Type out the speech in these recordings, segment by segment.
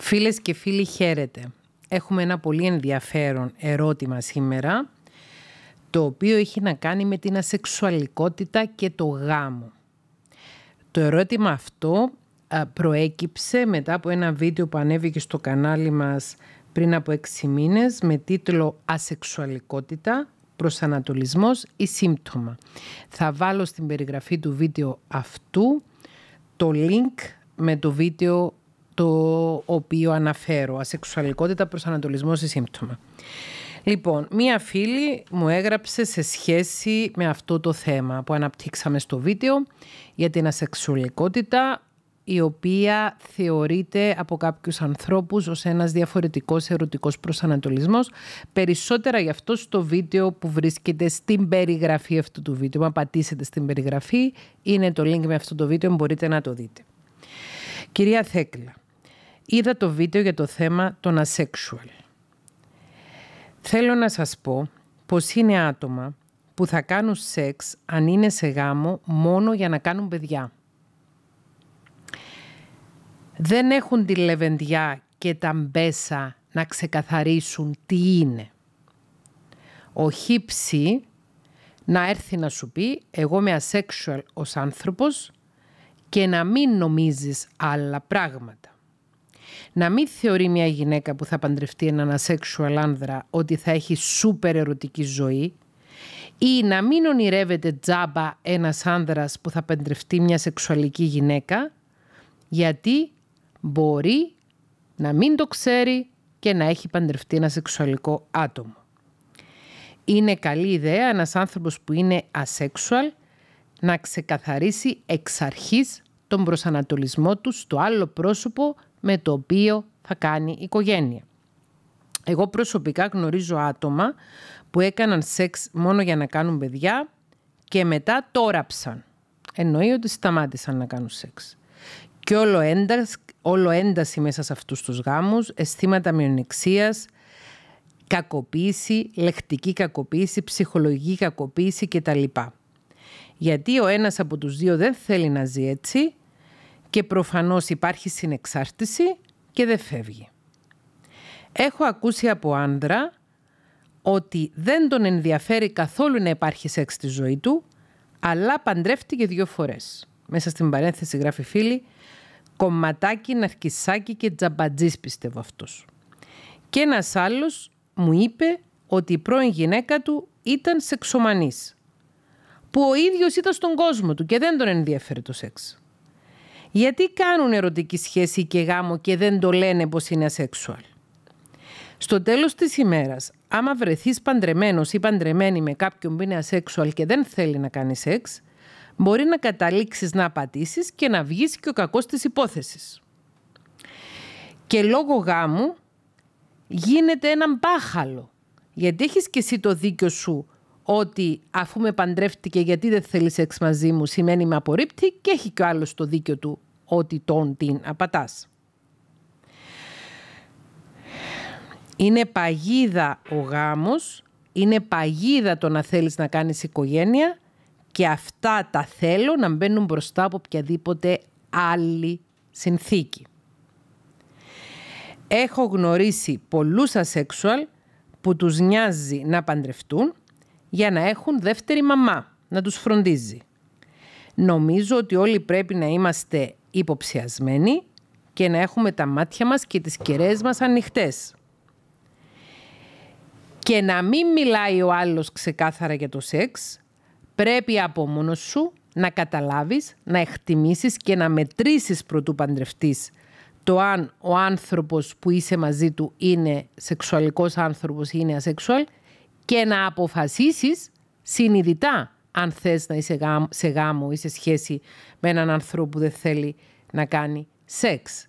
Φίλες και φίλοι χαίρετε. Έχουμε ένα πολύ ενδιαφέρον ερώτημα σήμερα το οποίο έχει να κάνει με την ασεξουαλικότητα και το γάμο. Το ερώτημα αυτό προέκυψε μετά από ένα βίντεο που ανέβηκε στο κανάλι μας πριν από 6 μήνες με τίτλο «Ασεξουαλικότητα, προσανατολισμός ή σύμπτωμα». Θα βάλω στην περιγραφή του βίντεο αυτού το link με το βίντεο το οποίο αναφέρω. Ασεξουαλικότητα, προσανατολισμό ή σύμπτωμα. Λοιπόν, μία φίλη μου έγραψε σε σχέση με αυτό το θέμα που αναπτύξαμε στο βίντεο για την ασεξουαλικότητα η οποία θεωρείται από κάποιους ανθρώπους ως ένας διαφορετικός ερωτικός προσανατολισμός. Περισσότερα γι' αυτό στο βίντεο που βρίσκεται στην περιγραφή αυτού του βίντεο. Αν πατήσετε στην περιγραφή, είναι το link με αυτό το βίντεο, μπορείτε να το δείτε. Κυρία Θέκλα, Είδα το βίντεο για το θέμα των ασέξουαλ. Θέλω να σας πω πως είναι άτομα που θα κάνουν σεξ αν είναι σε γάμο μόνο για να κάνουν παιδιά. Δεν έχουν τη λεβεντιά και τα μπέσα να ξεκαθαρίσουν τι είναι. Ο χύψη να έρθει να σου πει εγώ είμαι asexual ως άνθρωπος και να μην νομίζεις άλλα πράγματα να μην θεωρεί μια γυναίκα που θα παντρευτεί έναν ασεξουαλ άνδρα ότι θα έχει σούπερ ερωτική ζωή ή να μην ονειρεύεται τζάμπα ένας άνδρας που θα παντρευτεί μια σεξουαλική γυναίκα γιατί μπορεί να μην το ξέρει και να έχει παντρευτεί ένα σεξουαλικό άτομο. Είναι καλή ιδέα ένας άνθρωπος που είναι ασεξουαλ να ξεκαθαρίσει εξ αρχής τον προσανατολισμό του στο άλλο πρόσωπο με το οποίο θα κάνει οικογένεια. Εγώ προσωπικά γνωρίζω άτομα που έκαναν σεξ μόνο για να κάνουν παιδιά και μετά τόραψαν. Εννοεί ότι σταμάτησαν να κάνουν σεξ. Και όλο, ένταση, όλο ένταση μέσα σε αυτούς τους γάμους, αισθήματα μειονεξίας, κακοποίηση, λεκτική κακοποίηση, ψυχολογική κακοποίηση κτλ. Γιατί ο ένας από τους δύο δεν θέλει να ζει έτσι και προφανώς υπάρχει συνεξάρτηση και δεν φεύγει. Έχω ακούσει από άντρα ότι δεν τον ενδιαφέρει καθόλου να υπάρχει σεξ στη ζωή του, αλλά παντρεύτηκε δύο φορές. Μέσα στην παρένθεση γράφει φίλη, κομματάκι, ναρκισάκι και τζαμπατζής πιστεύω αυτός. Και ένας άλλος μου είπε ότι η πρώην γυναίκα του ήταν σεξομανής, που ο ίδιος ήταν στον κόσμο του και δεν τον ενδιαφέρει το σεξ γιατί κάνουν ερωτική σχέση και γάμο και δεν το λένε πως είναι ασεξουαλ. Στο τέλος της ημέρας, άμα βρεθείς παντρεμένος ή παντρεμένη με κάποιον που είναι ασεξουαλ και δεν θέλει να κάνει σεξ, μπορεί να καταλήξεις να απατήσεις και να βγεις και ο κακός της υπόθεσης. Και λόγω γάμου γίνεται έναν πάχαλο, γιατί έχεις και εσύ το δίκιο σου ότι αφού με παντρεύτηκε γιατί δεν θέλει σεξ μαζί μου σημαίνει με απορρίπτει και έχει κι άλλος το δίκιο του ότι τον την απατάς. Είναι παγίδα ο γάμος, είναι παγίδα το να θέλεις να κάνεις οικογένεια και αυτά τα θέλω να μπαίνουν μπροστά από οποιαδήποτε άλλη συνθήκη. Έχω γνωρίσει πολλούς ασεξουαλ που τους νοιάζει να παντρευτούν για να έχουν δεύτερη μαμά να τους φροντίζει. Νομίζω ότι όλοι πρέπει να είμαστε υποψιασμένοι και να έχουμε τα μάτια μας και τις κεραίες μας ανοιχτές. Και να μην μιλάει ο άλλος ξεκάθαρα για το σεξ, πρέπει από μόνος σου να καταλάβεις, να εκτιμήσεις και να μετρήσεις προτού παντρευτής... το αν ο άνθρωπος που είσαι μαζί του είναι σεξουαλικός άνθρωπος ή είναι ασεξουαλ και να αποφασίσεις συνειδητά αν θες να είσαι σε γάμο ή σε σχέση με έναν άνθρωπο που δεν θέλει να κάνει σεξ.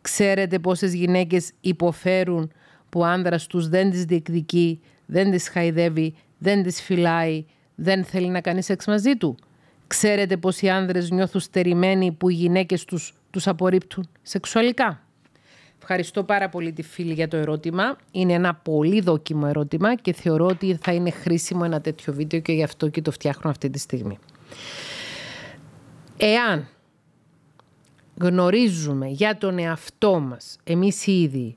Ξέρετε πόσες γυναίκες υποφέρουν που ο άνδρας τους δεν τις διεκδικεί, δεν τις χαϊδεύει, δεν τις φυλάει, δεν θέλει να κάνει σεξ μαζί του. Ξέρετε πως οι άνδρες νιώθουν στερημένοι που οι γυναίκες τους τους απορρίπτουν σεξουαλικά. Ευχαριστώ πάρα πολύ τη φίλη για το ερώτημα. Είναι ένα πολύ δόκιμο ερώτημα και θεωρώ ότι θα είναι χρήσιμο ένα τέτοιο βίντεο και γι' αυτό και το φτιάχνω αυτή τη στιγμή. Εάν γνωρίζουμε για τον εαυτό μας εμείς ίδιοι...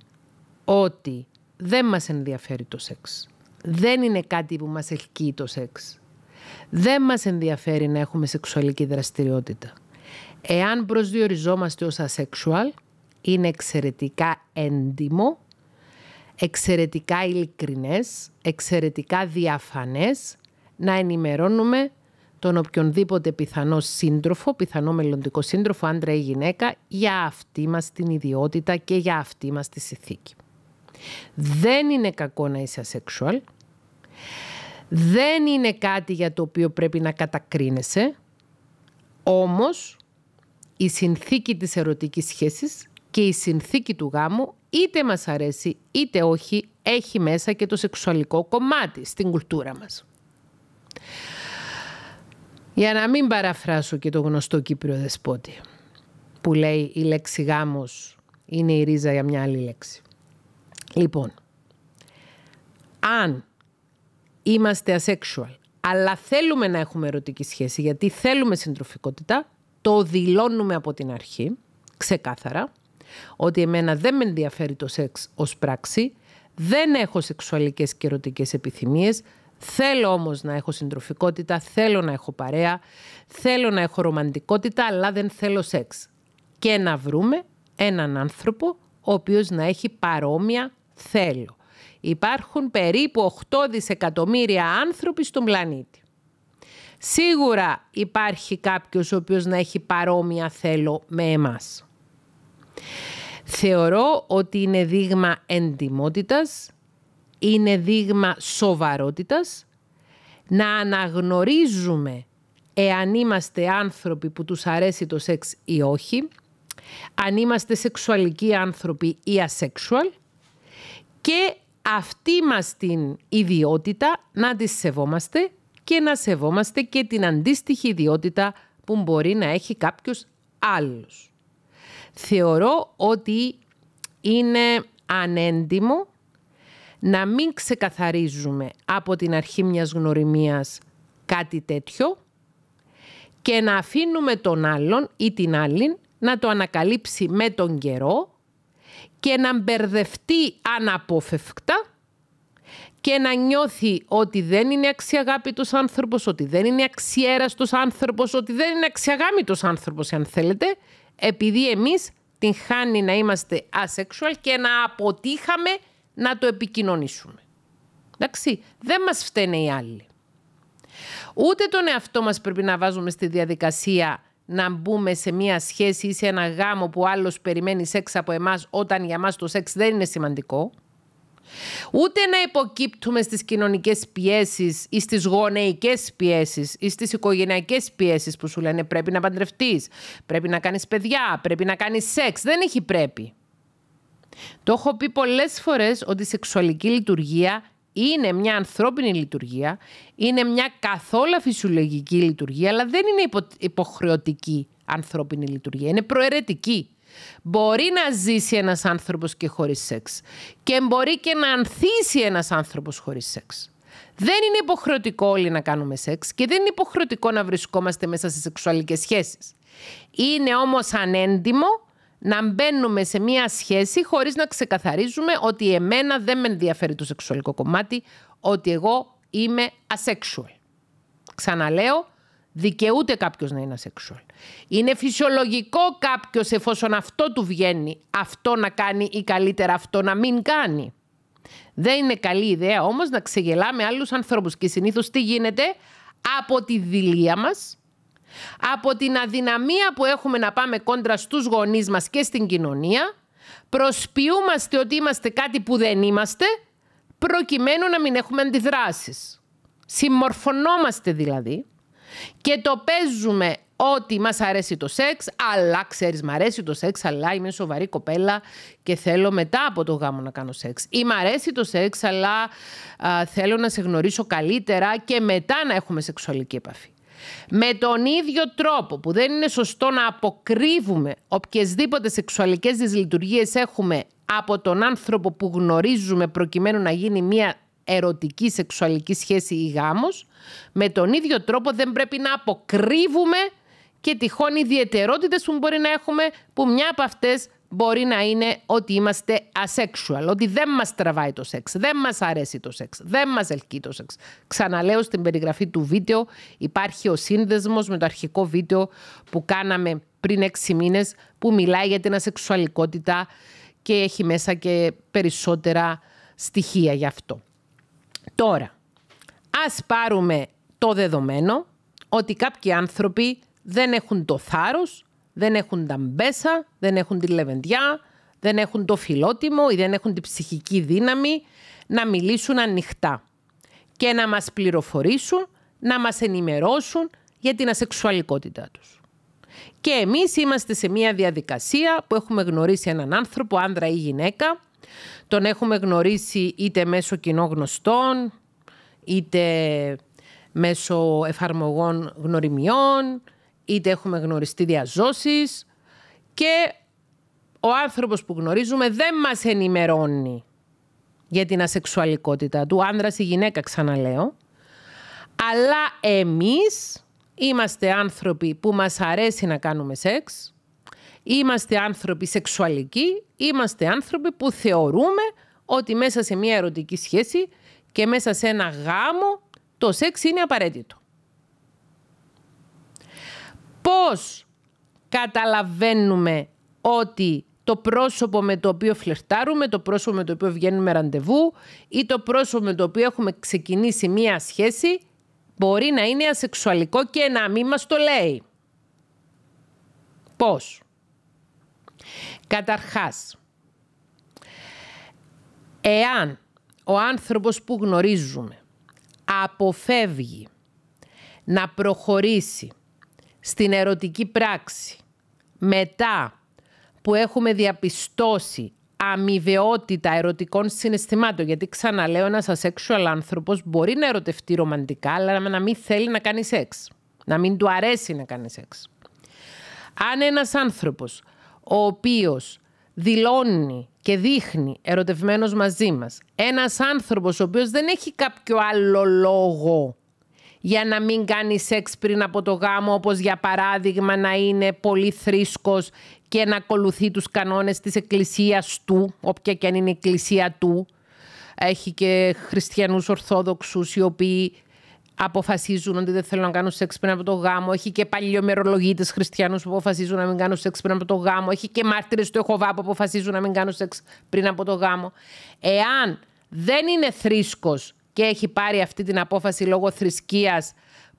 ότι δεν μας ενδιαφέρει το σεξ, δεν είναι κάτι που μας ελκύει το σεξ, δεν μας ενδιαφέρει να έχουμε σεξουαλική δραστηριότητα. Εάν προσδιοριζόμαστε ως asexual, είναι εξαιρετικά έντιμο, εξαιρετικά ειλικρινές, εξαιρετικά διαφανές, να ενημερώνουμε τον οποιονδήποτε πιθανό σύντροφο, πιθανό μελλοντικό σύντροφο, άντρα ή γυναίκα, για αυτή μας την ιδιότητα και για αυτή μας τη συνθήκη. Δεν είναι κακό να είσαι ασεξουαλ. Δεν είναι κάτι για το οποίο πρέπει να κατακρίνεσαι. Όμως, η συνθήκη της ερωτικής σχέσης και η συνθήκη του γάμου είτε μας αρέσει είτε όχι έχει μέσα και το σεξουαλικό κομμάτι στην κουλτούρα μας. Για να μην παραφράσω και το γνωστό Κύπριο δεσπότη που λέει η λέξη γάμος είναι η ρίζα για μια άλλη λέξη. Λοιπόν, αν είμαστε asexual αλλά θέλουμε να έχουμε ερωτική σχέση γιατί θέλουμε συντροφικότητα, το δηλώνουμε από την αρχή, ξεκάθαρα, ότι εμένα δεν με ενδιαφέρει το σεξ ως πράξη, δεν έχω σεξουαλικές και ερωτικές επιθυμίες, θέλω όμως να έχω συντροφικότητα, θέλω να έχω παρέα, θέλω να έχω ρομαντικότητα, αλλά δεν θέλω σεξ. Και να βρούμε έναν άνθρωπο ο οποίος να έχει παρόμοια θέλω. Υπάρχουν περίπου 8 δισεκατομμύρια άνθρωποι στον πλανήτη. Σίγουρα υπάρχει κάποιος ο οποίος να έχει παρόμοια θέλω με εμάς. Θεωρώ ότι είναι δείγμα εντιμότητας, είναι δείγμα σοβαρότητας, να αναγνωρίζουμε εάν είμαστε άνθρωποι που τους αρέσει το σεξ ή όχι, αν είμαστε σεξουαλικοί άνθρωποι ή asexual και αυτή μας την ιδιότητα να τη σεβόμαστε και να σεβόμαστε και την αντίστοιχη ιδιότητα που μπορεί να έχει κάποιος άλλος θεωρώ ότι είναι ανέντιμο να μην ξεκαθαρίζουμε από την αρχή μιας γνωριμίας κάτι τέτοιο και να αφήνουμε τον άλλον ή την άλλη να το ανακαλύψει με τον καιρό και να μπερδευτεί αναπόφευκτα και να νιώθει ότι δεν είναι αξιαγάπητος άνθρωπος, ότι δεν είναι αξιέραστος άνθρωπος, ότι δεν είναι αξιαγάμητος άνθρωπος, αν θέλετε, επειδή εμείς την χάνει να είμαστε asexual και να αποτύχαμε να το επικοινωνήσουμε. Εντάξει, δεν μας φταίνε οι άλλοι. Ούτε τον εαυτό μας πρέπει να βάζουμε στη διαδικασία να μπούμε σε μία σχέση ή σε ένα γάμο που άλλος περιμένει σεξ από εμάς όταν για μας το σεξ δεν είναι σημαντικό. Ούτε να υποκύπτουμε στις κοινωνικές πιέσεις ή στις γονεϊκές πιέσεις ή στις οικογενειακές πιέσεις που σου λένε πρέπει να παντρευτείς, πρέπει να κάνεις παιδιά, πρέπει να κάνεις σεξ. Δεν έχει πρέπει. Το έχω πει πολλές φορές ότι η σεξουαλική λειτουργία είναι μια ανθρώπινη λειτουργία, είναι μια καθόλου φυσιολογική λειτουργία, αλλά δεν είναι υποχρεωτική ανθρώπινη λειτουργία, είναι προαιρετική. Μπορεί να ζήσει ένας άνθρωπος και χωρίς σεξ. Και μπορεί και να ανθίσει ένας άνθρωπος χωρίς σεξ. Δεν είναι υποχρεωτικό όλοι να κάνουμε σεξ και δεν είναι υποχρεωτικό να βρισκόμαστε μέσα σε σεξουαλικές σχέσεις. Είναι όμως ανέντιμο να μπαίνουμε σε μία σχέση χωρίς να ξεκαθαρίζουμε ότι εμένα δεν με ενδιαφέρει το σεξουαλικό κομμάτι, ότι εγώ είμαι asexual. Ξαναλέω, Δικαιούται κάποιος να είναι ασεξουαλ. Είναι φυσιολογικό κάποιος εφόσον αυτό του βγαίνει, αυτό να κάνει ή καλύτερα αυτό να μην κάνει. Δεν είναι καλή ιδέα όμως να ξεγελάμε άλλους ανθρώπους. Και συνήθως τι γίνεται από τη δηλία μας... από την αδυναμία που έχουμε να πάμε κόντρα στους γονείς μας και στην κοινωνία, προσποιούμαστε ότι είμαστε κάτι που δεν είμαστε, προκειμένου να μην έχουμε αντιδράσεις. Συμμορφωνόμαστε δηλαδή και το παίζουμε ότι μας αρέσει το σεξ, αλλά ξέρεις, μ' αρέσει το σεξ, αλλά είμαι σοβαρή κοπέλα και θέλω μετά από το γάμο να κάνω σεξ. Ή μ' αρέσει το σεξ, αλλά θέλω να σε γνωρίσω καλύτερα και μετά να έχουμε σεξουαλική επαφή. Με τον ίδιο τρόπο που δεν είναι σωστό να αποκρύβουμε οποιασδήποτε σεξουαλικές δυσλειτουργίες έχουμε από τον άνθρωπο που γνωρίζουμε προκειμένου να γίνει μια ερωτική σεξουαλική σχέση ή γάμος, με τον ίδιο τρόπο δεν πρέπει να αποκρύβουμε και τυχόν ιδιαιτερότητες που μπορεί να έχουμε, που μια από αυτές μπορεί να είναι ότι είμαστε asexual, ότι δεν μας τραβάει το σεξ, δεν μας αρέσει το σεξ, δεν μας ελκύει το σεξ. Ξαναλέω στην περιγραφή του βίντεο υπάρχει ο σύνδεσμος με το αρχικό βίντεο που κάναμε πριν έξι μήνες που μιλάει για την ασεξουαλικότητα και έχει μέσα και περισσότερα στοιχεία γι' αυτό. Τώρα, ας πάρουμε το δεδομένο ότι κάποιοι άνθρωποι δεν έχουν το θάρρος, δεν έχουν τα μπέσα, δεν έχουν τη λεβεντιά, δεν έχουν το φιλότιμο ή δεν έχουν τη ψυχική δύναμη να μιλήσουν ανοιχτά και να μας πληροφορήσουν, να μας ενημερώσουν για την ασεξουαλικότητά τους. Και εμείς είμαστε σε μια διαδικασία που έχουμε γνωρίσει έναν άνθρωπο, άνδρα ή γυναίκα, τον έχουμε γνωρίσει είτε μέσω γνωστών, είτε μέσω εφαρμογών γνωριμιών, είτε έχουμε γνωριστεί διαζώσεις και ο άνθρωπος που γνωρίζουμε δεν μας ενημερώνει για την ασεξουαλικότητα του, άνδρας ή γυναίκα ξαναλέω, αλλά εμείς είμαστε άνθρωποι που μας αρέσει να κάνουμε σεξ, Είμαστε άνθρωποι σεξουαλικοί, είμαστε άνθρωποι που θεωρούμε ότι μέσα σε μια ερωτική σχέση και μέσα σε ένα γάμο το σεξ είναι απαραίτητο. Πώς καταλαβαίνουμε ότι το πρόσωπο με το οποίο φλερτάρουμε, το πρόσωπο με το οποίο βγαίνουμε ραντεβού ή το πρόσωπο με το οποίο έχουμε ξεκινήσει μία σχέση μπορεί να είναι ασεξουαλικό και να μην μας το λέει. Πώς. Καταρχάς, εάν ο άνθρωπος που γνωρίζουμε αποφεύγει να προχωρήσει στην ερωτική πράξη μετά που έχουμε διαπιστώσει αμοιβαιότητα ερωτικών συναισθημάτων. Γιατί ξαναλέω, ένας ασέξουαλ άνθρωπος μπορεί να ερωτευτεί ρομαντικά, αλλά να μην θέλει να κάνει σεξ. Να μην του αρέσει να κάνει σεξ. Αν ένας άνθρωπος ο οποίος δηλώνει και δείχνει ερωτευμένος μαζί μας ένας άνθρωπος ο οποίος δεν έχει κάποιο άλλο λόγο για να μην κάνει σεξ πριν από το γάμο, όπως για παράδειγμα να είναι πολύ θρήσκος και να ακολουθεί τους κανόνες της εκκλησίας του, όποια και αν είναι η εκκλησία του. Έχει και χριστιανούς ορθόδοξους οι οποίοι αποφασίζουν ότι δεν θέλουν να κάνουν σεξ πριν από το γάμο. Έχει και παλιομερολογίτες χριστιανούς που αποφασίζουν να μην κάνουν σεξ πριν από το γάμο. Έχει και μάρτυρες του Εχοβά που αποφασίζουν να μην κάνουν σεξ πριν από το γάμο. Εάν δεν είναι θρήσκος και έχει πάρει αυτή την απόφαση λόγω θρησκείας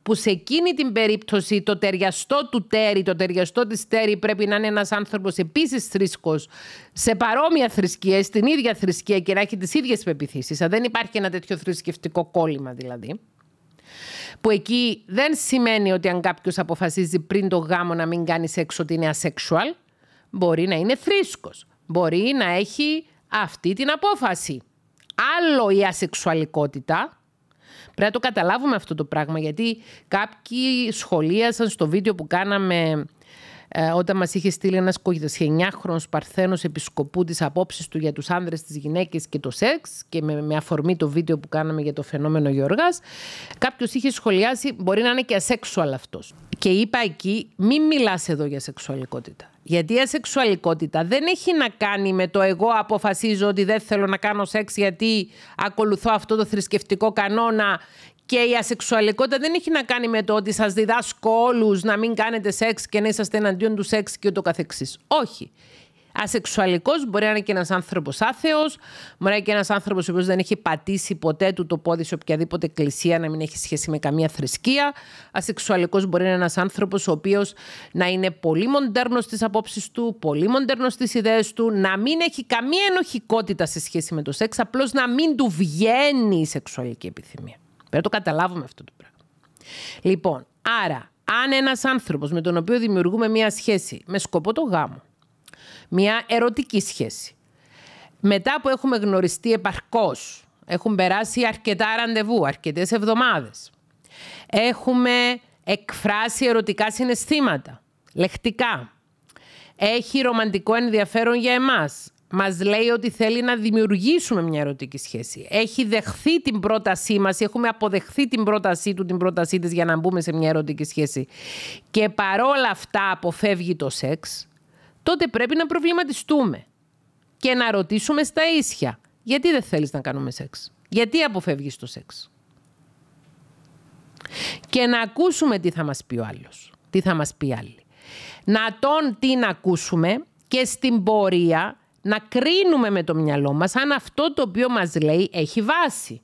που σε εκείνη την περίπτωση το ταιριαστό του τέρι, το ταιριαστό της τέρι πρέπει να είναι ένας άνθρωπος επίσης θρήσκος, σε παρόμοια θρησκεία, στην ίδια θρησκεία και να έχει τις ίδιες Αν Δεν υπάρχει ένα τέτοιο θρησκευτικό κόλλημα δηλαδή. Που εκεί δεν σημαίνει ότι αν κάποιος αποφασίζει πριν το γάμο να μην κάνει σεξ ότι είναι asexual, μπορεί να είναι θρήσκος. μπορεί να έχει αυτή την απόφαση. Άλλο η ασεξουαλικότητα, πρέπει να το καταλάβουμε αυτό το πράγμα, γιατί κάποιοι σχολίασαν στο βίντεο που κάναμε ε, όταν μας είχε στείλει ένας 29χρονο Παρθένος επισκοπού τις απόψή του για τους άνδρες, τις γυναίκες και το σεξ, και με, με αφορμή το βίντεο που κάναμε για το φαινόμενο Γιώργας, κάποιος είχε σχολιάσει, μπορεί να είναι και ασεξουαλ αυτός. Και είπα εκεί, μην μιλάς εδώ για σεξουαλικότητα. Γιατί η ασεξουαλικότητα δεν έχει να κάνει με το εγώ αποφασίζω ότι δεν θέλω να κάνω σεξ γιατί ακολουθώ αυτό το θρησκευτικό κανόνα και η ασεξουαλικότητα δεν έχει να κάνει με το ότι σας διδάσκω όλους να μην κάνετε σεξ και να είσαστε εναντίον του σεξ και ούτω καθεξής. Όχι. Ασεξουαλικός μπορεί να είναι και ένας άνθρωπος άθεος, μπορεί να είναι και ένας άνθρωπος ο οποίος δεν έχει πατήσει ποτέ του το πόδι σε οποιαδήποτε εκκλησία, να μην έχει σχέση με καμία θρησκεία. Ασεξουαλικός μπορεί να είναι ένας άνθρωπος ο οποίος να είναι πολύ μοντέρνος στις απόψεις του, πολύ μοντέρνος στις ιδέες του, να μην έχει καμία ενοχικότητα σε σχέση με το σεξ, απλώς να μην του βγαίνει η σεξουαλική επιθυμία. Πρέπει να το καταλάβουμε αυτό το πράγμα. Λοιπόν, άρα, αν ένας άνθρωπος με τον οποίο δημιουργούμε μία σχέση με σκοπό το γάμο, μία ερωτική σχέση, μετά που έχουμε γνωριστεί επαρκώς, έχουν περάσει αρκετά ραντεβού, αρκετές εβδομάδες. έχουμε εκφράσει ερωτικά συναισθήματα, λεχτικά, έχει ρομαντικό ενδιαφέρον για εμάς, Μας λέει ότι θέλει να δημιουργήσουμε μια ερωτική σχέση. Έχει δεχθεί την πρότασή μας, έχουμε αποδεχθεί την πρότασή του, την πρότασή της για να μπούμε σε μια ερωτική σχέση. Και παρόλα αυτά αποφεύγει το σεξ, τότε πρέπει να προβληματιστούμε και να ρωτήσουμε στα ίσια. Γιατί δεν θέλεις να κάνουμε σεξ. Γιατί αποφεύγεις το σεξ. Και να ακούσουμε τι θα μας πει ο άλλος. Τι θα μας πει άλλη. Να τον την ακούσουμε και στην πορεία να κρίνουμε με το μυαλό μας αν αυτό το οποίο μας λέει έχει βάση.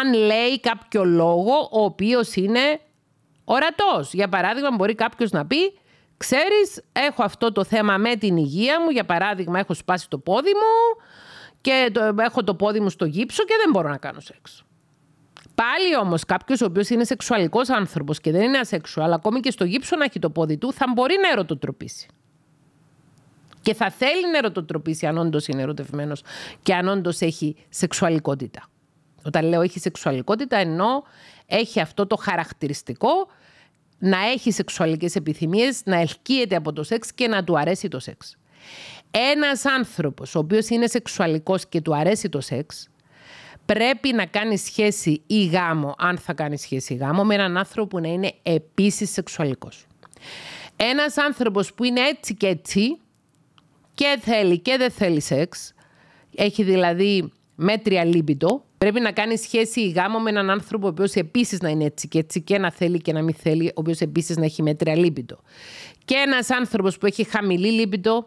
Αν λέει κάποιο λόγο ο οποίος είναι ορατός. Για παράδειγμα μπορεί κάποιος να πει «Ξέρεις, έχω αυτό το θέμα με την υγεία μου, για παράδειγμα έχω σπάσει το πόδι μου και έχω το πόδι μου στο γύψο και δεν μπορώ να κάνω σεξ». Πάλι όμως, κάποιος ο οποίος είναι σεξουαλικός άνθρωπος και δεν είναι ασεξουαλ, ακόμη και στο γύψο να έχει το πόδι του, θα μπορεί να ερωτοτροπήσει. Και θα θέλει να ερωτοτροπήσει αν όντως είναι ερωτευμένος και αν όντως έχει σεξουαλικότητα. Όταν λέω έχει σεξουαλικότητα, εννοώ έχει αυτό το χαρακτηριστικό να έχει σεξουαλικές επιθυμίες, να ελκύεται από το σεξ και να του αρέσει το σεξ. Ένας άνθρωπος ο οποίος είναι σεξουαλικός και του αρέσει το σεξ, πρέπει να κάνει σχέση ή γάμο, αν θα κάνει σχέση ή γάμο, με έναν άνθρωπο που να είναι επίσης σεξουαλικός. Ένας άνθρωπος που είναι έτσι και έτσι, και θέλει και δεν θέλει σεξ, έχει δηλαδή μέτρια λίμπητο, πρέπει να κάνει σχέση η γάμο με έναν άνθρωπο ο οποίος επίσης να είναι έτσι και έτσι και να θέλει και να μην θέλει, ο οποίος επίσης να έχει μέτρια λίμπητο. Και ένας άνθρωπος που έχει χαμηλή λίμπητο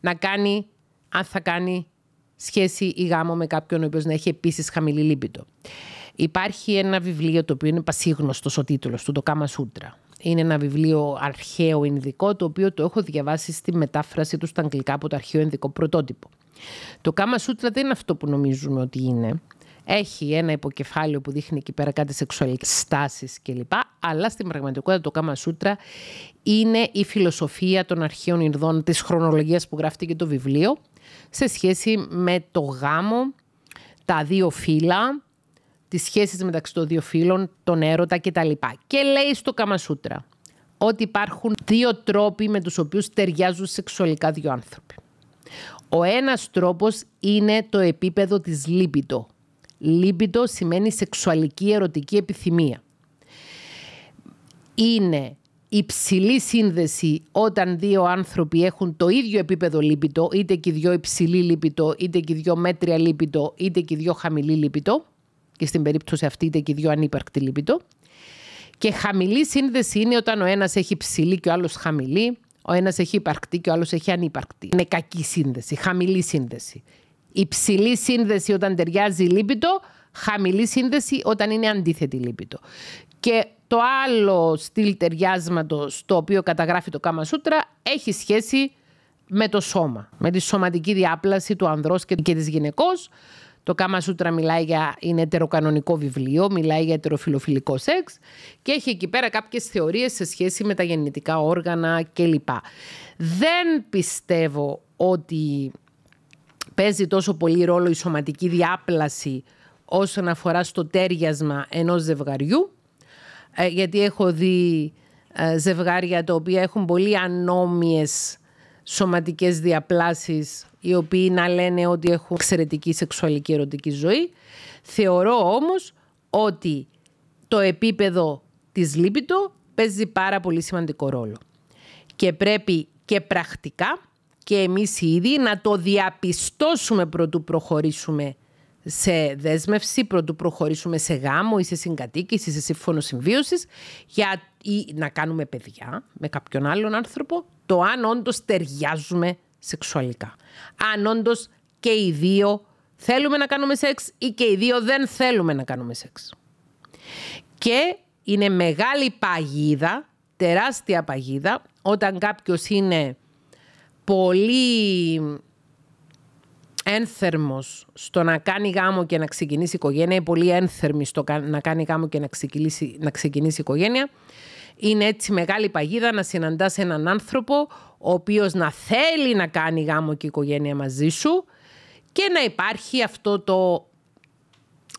να κάνει, αν θα κάνει σχέση ή γάμο με κάποιον ο οποίος να έχει επίσης χαμηλή λίμπητο. Υπάρχει ένα βιβλίο το οποίο είναι πασίγνωστος ο τίτλος του, το Κάμα Σούτρα. Είναι ένα βιβλίο αρχαίο ενδικό, το οποίο το έχω διαβάσει στη μετάφραση του στα αγγλικά από το αρχαίο ενδικό πρωτότυπο. Το Κάμα Σούτρα δεν είναι αυτό που νομίζουμε ότι είναι. Έχει ένα υποκεφάλαιο που δείχνει εκεί πέρα κάτι σεξουαλικές στάσεις κλπ. Αλλά στην πραγματικότητα το Κάμα Σούτρα είναι η φιλοσοφία των αρχαίων Ινδών, της χρονολογίας που γράφτηκε το βιβλίο, σε σχέση με το γάμο, τα δύο φύλλα, τις σχέσεις μεταξύ των δύο φίλων, τον έρωτα κτλ. Και λέει στο Καμασούτρα ότι υπάρχουν δύο τρόποι με τους οποίους ταιριάζουν σεξουαλικά δύο άνθρωποι. Ο ένας τρόπος είναι το επίπεδο της λίπητο. Λίπητο σημαίνει σεξουαλική ερωτική επιθυμία. Είναι υψηλή σύνδεση όταν δύο άνθρωποι έχουν το ίδιο επίπεδο λίπητο, είτε και δύο υψηλή λίπητο, είτε και δύο μέτρια λίπητο, είτε και δύο χαμηλή λίπητο στην περίπτωση αυτή είτε και οι δύο ανύπαρκτη λίπητο. Και χαμηλή σύνδεση είναι όταν ο ένας έχει ψηλή και ο άλλος χαμηλή. Ο ένας έχει υπαρκτή και ο άλλος έχει ανύπαρκτη. Είναι κακή σύνδεση, χαμηλή σύνδεση. Υψηλή σύνδεση όταν ταιριάζει λίπητο, χαμηλή σύνδεση όταν είναι αντίθετη λίπητο. Και το άλλο στυλ ταιριάσματος το οποίο καταγράφει το Κάμα Σούτρα έχει σχέση με το σώμα, με τη σωματική διάπλαση του ανδρός και της γυναικός. Το Κάμα Σούτρα μιλάει για είναι ετεροκανονικό βιβλίο, μιλάει για ετεροφιλοφιλικό σεξ και έχει εκεί πέρα κάποιες θεωρίες σε σχέση με τα γεννητικά όργανα κλπ. Δεν πιστεύω ότι παίζει τόσο πολύ ρόλο η σωματική διάπλαση όσον αφορά στο τέριασμα ενός ζευγαριού, ε, γιατί έχω δει ε, ζευγάρια τα οποία έχουν πολύ ανώμιες σωματικές διαπλάσεις οι οποίοι να λένε ότι έχουν εξαιρετική σεξουαλική ερωτική ζωή. Θεωρώ όμως ότι το επίπεδο της λίπητο παίζει πάρα πολύ σημαντικό ρόλο. Και πρέπει και πρακτικά και εμείς οι ίδιοι να το διαπιστώσουμε πρωτού προχωρήσουμε σε δέσμευση πρωτού προχωρήσουμε σε γάμο ή σε συγκατοίκηση, σε σύμφωνο συμβίωσης, για ή να κάνουμε παιδιά με κάποιον άλλον άνθρωπο, το αν όντως ταιριάζουμε σεξουαλικά. Αν όντως και οι δύο θέλουμε να κάνουμε σεξ ή και οι δύο δεν θέλουμε να κάνουμε σεξ. Και είναι μεγάλη παγίδα, τεράστια παγίδα, όταν κάποιος είναι πολύ Ένθερμος στο να κάνει γάμο και να ξεκινήσει οικογένεια, ή πολύ ένθερμη στο να κάνει γάμο και να ξεκινήσει, να ξεκινήσει οικογένεια, είναι έτσι μεγάλη παγίδα να συναντάς έναν άνθρωπο ο οποίος να θέλει να κάνει γάμο και οικογένεια μαζί σου και να υπάρχει αυτό το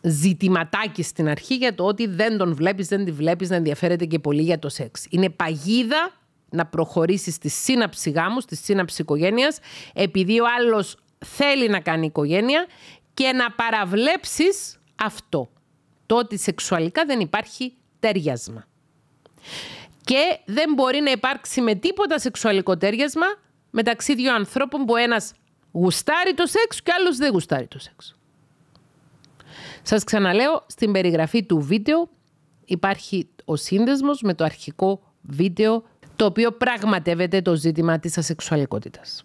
ζητηματάκι στην αρχή για το ότι δεν τον βλέπεις, δεν τη βλέπεις, να ενδιαφέρεται και πολύ για το σεξ. Είναι παγίδα να προχωρήσεις στη σύναψη γάμου, στη σύναψη οικογένειας, επειδή ο άλλος θέλει να κάνει οικογένεια και να παραβλέψεις αυτό. Το ότι σεξουαλικά δεν υπάρχει τέριασμα. Και δεν μπορεί να υπάρξει με τίποτα σεξουαλικό τέριασμα μεταξύ δύο ανθρώπων που ένας γουστάρει το σεξ και άλλος δεν γουστάρει το σεξ. Σας ξαναλέω, στην περιγραφή του βίντεο υπάρχει ο σύνδεσμος με το αρχικό βίντεο το οποίο πραγματεύεται το ζήτημα της ασεξουαλικότητας.